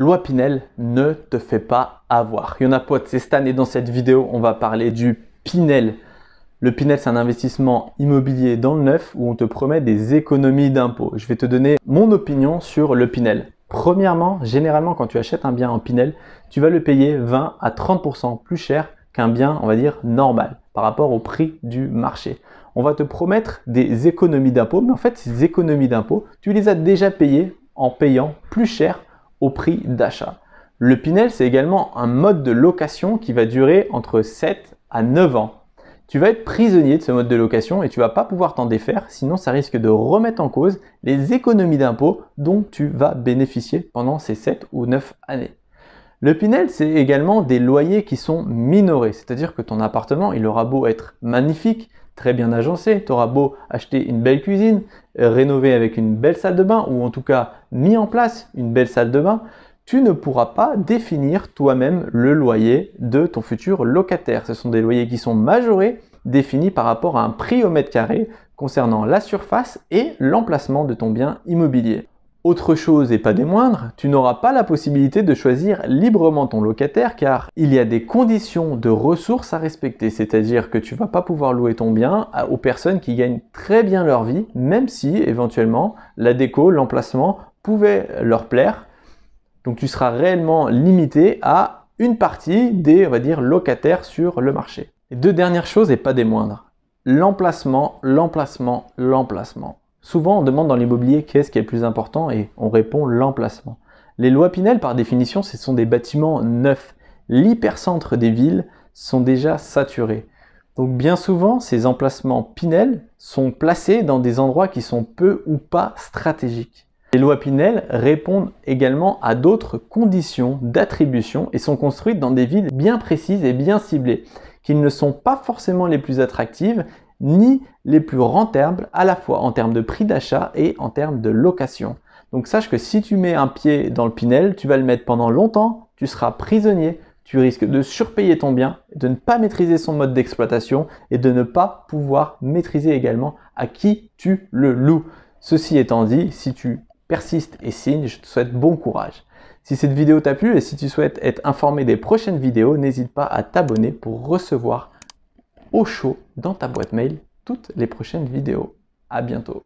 Loi Pinel, ne te fait pas avoir. Il y en a pas c'est Stan et dans cette vidéo, on va parler du Pinel. Le Pinel, c'est un investissement immobilier dans le neuf où on te promet des économies d'impôts. Je vais te donner mon opinion sur le Pinel. Premièrement, généralement, quand tu achètes un bien en Pinel, tu vas le payer 20 à 30% plus cher qu'un bien, on va dire, normal par rapport au prix du marché. On va te promettre des économies d'impôts, mais en fait, ces économies d'impôts, tu les as déjà payées en payant plus cher au prix d'achat. Le Pinel, c'est également un mode de location qui va durer entre 7 à 9 ans. Tu vas être prisonnier de ce mode de location et tu vas pas pouvoir t'en défaire, sinon ça risque de remettre en cause les économies d'impôts dont tu vas bénéficier pendant ces 7 ou 9 années. Le Pinel, c'est également des loyers qui sont minorés, c'est-à-dire que ton appartement, il aura beau être magnifique, très bien agencé. Tu auras beau acheter une belle cuisine, euh, rénover avec une belle salle de bain, ou en tout cas mis en place une belle salle de bain, tu ne pourras pas définir toi-même le loyer de ton futur locataire. Ce sont des loyers qui sont majorés, définis par rapport à un prix au mètre carré concernant la surface et l'emplacement de ton bien immobilier. Autre chose et pas des moindres, tu n'auras pas la possibilité de choisir librement ton locataire car il y a des conditions de ressources à respecter, c'est-à-dire que tu ne vas pas pouvoir louer ton bien aux personnes qui gagnent très bien leur vie, même si éventuellement la déco, l'emplacement pouvaient leur plaire. Donc tu seras réellement limité à une partie des, on va dire, locataires sur le marché. deux dernières choses et pas des moindres. L'emplacement, l'emplacement, l'emplacement. Souvent, on demande dans l'immobilier qu'est-ce qui est le plus important et on répond l'emplacement. Les lois Pinel, par définition, ce sont des bâtiments neufs. L'hypercentre des villes sont déjà saturés. Donc bien souvent, ces emplacements Pinel sont placés dans des endroits qui sont peu ou pas stratégiques. Les lois Pinel répondent également à d'autres conditions d'attribution et sont construites dans des villes bien précises et bien ciblées, qui ne sont pas forcément les plus attractives ni les plus rentables à la fois en termes de prix d'achat et en termes de location. Donc sache que si tu mets un pied dans le Pinel, tu vas le mettre pendant longtemps, tu seras prisonnier, tu risques de surpayer ton bien, de ne pas maîtriser son mode d'exploitation et de ne pas pouvoir maîtriser également à qui tu le loues. Ceci étant dit, si tu persistes et signes, je te souhaite bon courage. Si cette vidéo t'a plu et si tu souhaites être informé des prochaines vidéos, n'hésite pas à t'abonner pour recevoir au chaud dans ta boîte mail toutes les prochaines vidéos. À bientôt